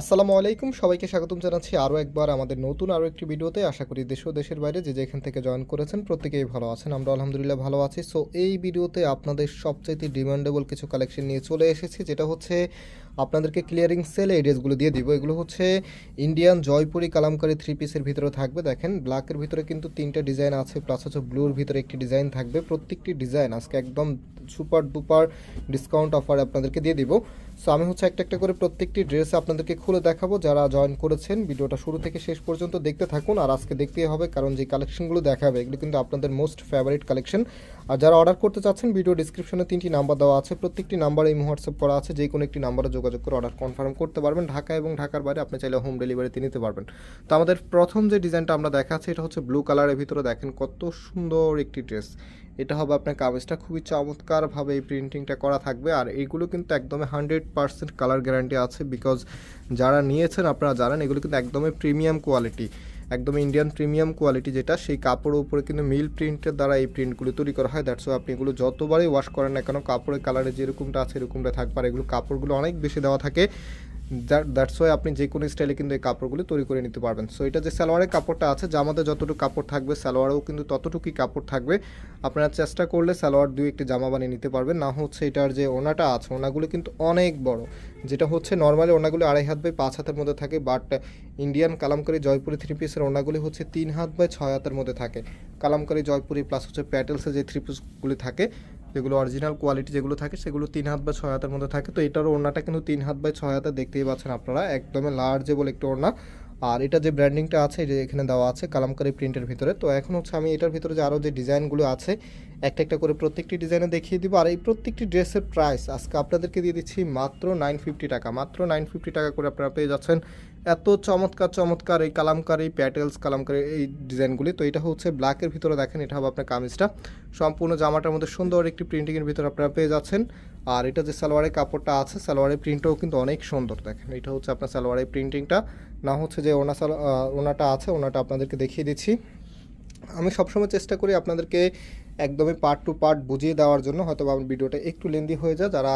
আসসালামু আলাইকুম সবাইকে স্বাগতম জানাচ্ছি আরও একবার আমাদের নতুন আরও একটি ভিডিওতে আশা করি দেশ ও দেশের বাইরে যে যেখান থেকে জয়েন করেছেন প্রত্যেকেই ভালো আছেন আমরা আলহামদুলিল্লাহ ভালো আছি সো এই ভিডিওতে আপনাদের সবচেয়ে ডিমান্ডেবল কিছু কালেকশন নিয়ে চলে এসেছি যেটা হচ্ছে আপনাদেরকে ক্লিয়ারিং সেল এই ড্রেসগুলো দিয়ে দিব এগুলো হচ্ছে ইন্ডিয়ান জয়পুরি কালামকারি থ্রি পিসের ভিতরে থাকবে দেখেন ব্ল্যাকের ভিতরে কিন্তু তিনটা ডিজাইন আছে প্লাস হচ্ছে ব্লুর ভিতরে একটি ডিজাইন থাকবে প্রত্যেকটি ডিজাইন আজকে একদম সুপার ডুপার ডিসকাউন্ট অফার আপনাদেরকে দিয়ে দিব সো আমি হচ্ছে একটা একটা করে প্রত্যেকটি ড্রেস আপনাদেরকে খুলে দেখাবো যারা জয়েন করেছেন ভিডিওটা শুরু থেকে শেষ পর্যন্ত দেখতে থাকুন আর আজকে দেখতেই হবে কারণ যে কালেকশনগুলো দেখাবে এগুলো কিন্তু আপনাদের মোস্ট ফেভারিট কালেকশন আর যারা অর্ডার করতে চাচ্ছেন ভিডিও ডিসক্রিপশনে তিনটি নাম্বার দেওয়া আছে প্রত্যেকটি নাম্বার এই হোয়াটসঅ্যাপ করা আছে যে কোনো একটি নাম্বারে যোগাযোগ করে অর্ডার কনফার্ম করতে পারবেন ঢাকা এবং ঢাকার বাইরে আপনি চাইলে হোম ডেলিভারিতে নিতে পারবেন তো আমাদের প্রথম যে ডিজাইনটা আমরা দেখাচ্ছি এটা হচ্ছে ব্লু কালারের ভিতরে দেখেন কত সুন্দর একটি ড্রেস এটা হবে আপনার কাগজটা খুবই চমৎকারভাবে এই প্রিন্টিংটা করা থাকবে আর এইগুলো কিন্তু একদমই হান্ড্রেড পার্সেন্ট কালার গ্যারান্টি আছে বিকজ যারা নিয়েছেন আপনারা জানেন এগুলো কিন্তু একদমই প্রিমিয়াম কোয়ালিটি একদম ইন্ডিয়ান প্রিমিয়াম কোয়ালিটি যেটা সেই কাপড়ের উপরে কিন্তু মিল প্রিন্টের দ্বারা এই প্রিন্টগুলো তৈরি করা হয় দ্যাটস আপনি এগুলো যতবারই ওয়াশ করেন না কেন কাপড়ের কালারে যেরকমটা আছে এরকমটা থাকবে আর এগুলো কাপড়গুলো অনেক বেশি দেওয়া থাকে দ্যাটস ওয়াই আপনি যে কোনো স্টাইলে কিন্তু এই কাপড়গুলি তৈরি করে নিতে পারবেন সো এটা যে সালোয়ারের কাপড়টা আছে জামাতে যতটুকু কাপড় থাকবে সালোয়ারেও কিন্তু ততটুকুই কাপড় থাকবে আপনারা চেষ্টা করলে সালোয়ার দুই একটি জামা বানিয়ে নিতে পারবেন না হচ্ছে এটার যে ওনাটা আছে ওনাগুলো কিন্তু অনেক বড় যেটা হচ্ছে নর্মালি ওনাগুলো আড়াই হাত বাই পাঁচ হাতের মধ্যে থাকে but Indian Kalamkari Jaipuri three পিসের ওনাগুলি হচ্ছে তিন হাত বাই ছয় হাতের মধ্যে থাকে কালামকারী জয়পুরি প্লাস হচ্ছে প্যাটেলসের যে থ্রি পিসগুলি থাকে যেগুলো অরিজিনাল কোয়ালিটি যেগুলো থাকে সেগুলো তিন হাত বা ছয় হাতের মধ্যে থাকে তো এটার ওড়নাটা কিন্তু তিন হাত বা ছয় হাতে দেখতেই পাচ্ছেন আপনারা একদমই লার্জেবল একটা ওড়না আর এটা যে ব্র্যান্ডিংটা আছে যে এখানে দেওয়া আছে কালামকারি প্রিন্টের ভিতরে তো এখন হচ্ছে আমি এটার ভিতরে যে আরও যে ডিজাইনগুলো আছে একটা একটা করে প্রত্যেকটি ডিজাইনে দেখিয়ে দিব আর এই প্রত্যেকটি ড্রেসের প্রাইস আজকে আপনাদেরকে দিয়ে দিচ্ছি মাত্র নাইন ফিফটি টাকা মাত্র নাইন ফিফটি টাকা করে আপনারা পেয়ে যাচ্ছেন এত চমৎকার চমৎকার এই এই প্যাটেলস কালামকার এই ডিজাইনগুলি তো এটা হচ্ছে ব্ল্যাকের ভিতরে দেখেন এটা হবে আপনার কামিজটা সম্পূর্ণ জামাটার মধ্যে সুন্দর একটি প্রিন্টিংয়ের ভিতরে আপনারা পেয়ে যাচ্ছেন আর এটা যে সালোয়ারের কাপড়টা আছে সালোয়ারের প্রিন্টও কিন্তু অনেক সুন্দর দেখেন এটা হচ্ছে আপনার সালোয়ারের প্রিন্টিংটা না হচ্ছে যে ওনা সালো ওনাটা আছে ওনাটা আপনাদেরকে দেখিয়ে দিচ্ছি আমি সবসময় চেষ্টা করি আপনাদেরকে একদমই পার্ট টু পার্ট বুঝিয়ে দেওয়ার জন্য হয়তো আমার ভিডিওটা একটু লেন্দি হয়ে যায় যারা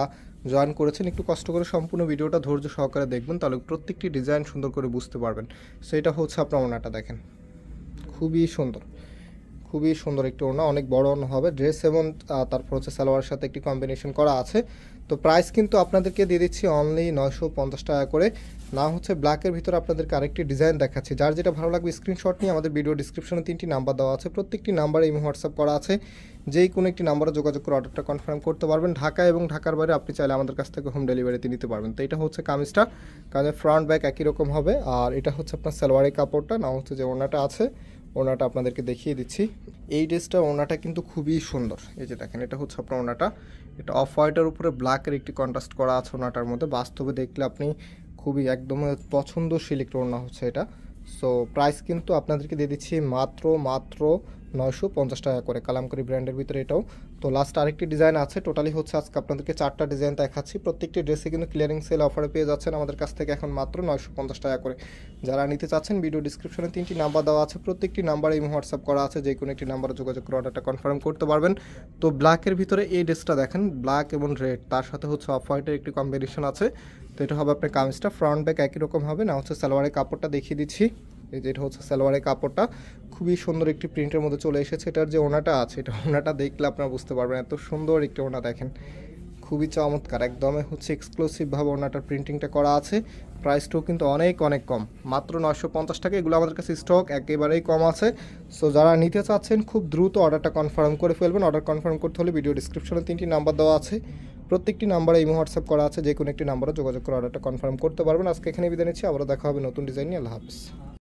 জয়েন করেছেন একটু কষ্ট করে সম্পূর্ণ ভিডিওটা ধৈর্য সহকারে দেখবেন তাহলে প্রত্যেকটি ডিজাইন সুন্দর করে বুঝতে পারবেন সেটা হচ্ছে আপনার ওনাটা দেখেন খুবই সুন্দর খুবই সুন্দর একটি ওনা অনেক বড় অন্য হবে ড্রেস এবং তারপর হচ্ছে সালোয়ারের সাথে একটি কম্বিনেশন করা আছে তো প্রাইস কিন্তু আপনাদেরকে দিয়ে দিচ্ছি অনলি নয়শো পঞ্চাশ টাকা করে না হচ্ছে ব্ল্যাকের ভিতরে আপনাদেরকে আরেকটি ডিজাইন দেখাচ্ছে যার যেটা ভালো লাগবে স্ক্রিনশট নিয়ে আমাদের ভিডিও ডিসক্রিপশনে তিনটি নাম্বার দেওয়া আছে প্রত্যেকটি নাম্বারে এই হোয়াটসঅ্যাপ করা আছে যেই কোনো একটি নাম্বারে যোগাযোগ করে অর্ডারটা কনফার্ম করতে পারবেন ঢাকা এবং ঢাকার বাইরে আপনি চাইলে আমাদের কাছ থেকে হোম ডেলিভারিতে নিতে পারবেন তো এটা হচ্ছে কামিজটা কাজে ফ্রন্ট ব্যাক একই রকম হবে আর এটা হচ্ছে আপনার সালোয়ারের কাপড়টা না হচ্ছে যে ওনাটা আছে ওনাটা আপনাদেরকে দেখিয়ে দিচ্ছি এই ড্রেসটা ওনাটা কিন্তু খুবই সুন্দর এই যে দেখেন এটা হচ্ছে আপনার ওনাটা এটা অফ হোয়াইটের উপরে ব্ল্যাকের একটি কন্ট্রাস্ট করা আছে ওনাটার মধ্যে বাস্তবে দেখলে আপনি খুবই একদম পছন্দশীল একটু ওনা হচ্ছে এটা সো প্রাইস কিন্তু আপনাদেরকে দিয়ে দিচ্ছি মাত্র মাত্র নয়শো পঞ্চাশ টাকা করে কালামকারি ব্র্যান্ডের ভিতরে এটাও তো লাস্ট আরেকটি ডিজাইন আছে টোটালি হচ্ছে আজকে আপনাদেরকে চারটা ডিজাইন দেখাচ্ছি প্রত্যেকটি ড্রেসে কিন্তু ক্লিয়ারিং সেল অফারে পেয়ে যাচ্ছেন আমাদের কাছ থেকে এখন মাত্র নয়শো পঞ্চাশ টাকা করে যারা নিতে চাচ্ছেন ভিডিও ডিসক্রিপশনে তিনটি নাম্বার দেওয়া আছে প্রত্যেকটি নাম্বারে এই হোয়াটসঅ্যাপ করা আছে যে কোনো একটি নাম্বারে যোগাযোগ করে অর্ডারটা কনফার্ম করতে পারবেন তো ব্ল্যাকের ভিতরে এই ড্রেসটা দেখেন ব্ল্যাক এবং রেড তার সাথে হচ্ছে অফ হোয়াইটের একটি কম্বিনেশন আছে তো এটা হবে আপনার কামিজটা ফ্রন্ট ব্যাক একই রকম হবে না হচ্ছে সালোয়ারের কাপড়টা দেখিয়ে দিচ্ছি এই যেটা হচ্ছে সালোয়ারের কাপড়টা খুবই সুন্দর একটি প্রিন্টের মধ্যে চলে এসেছে এটার যে ওনাটা আছে এটা ওনাটা দেখলে আপনারা বুঝতে পারবেন এত সুন্দর একটি ওনা দেখেন খুবই চমৎকার একদমই হচ্ছে এক্সক্লুসিভভাবে ওনাটার প্রিন্টিংটা করা আছে প্রাইসটাও কিন্তু অনেক অনেক কম মাত্র নশো পঞ্চাশ টাকা এগুলো আমাদের কাছে স্টক একেবারেই কম আছে সো যারা নিতে চাচ্ছেন খুব দ্রুত অর্ডারটা কনফার্ম করে ফেলবেন অর্ডার কনফার্ম করতে হলে ভিডিও ডিসক্রিপশনে তিনটি নাম্বার দেওয়া আছে প্রত্যেকটি নাম্বারে ইমো হোয়াটসঅ্যাপ করা আছে যে কোনো একটি নাম্বারে যোগাযোগ করে অর্ডারটা কনফার্ম করতে পারবেন আজকে এখানে বিদায় নিচ্ছি আবারও দেখা হবে নতুন ডিজাইন নিয়ে আল্লাহ হাফিজ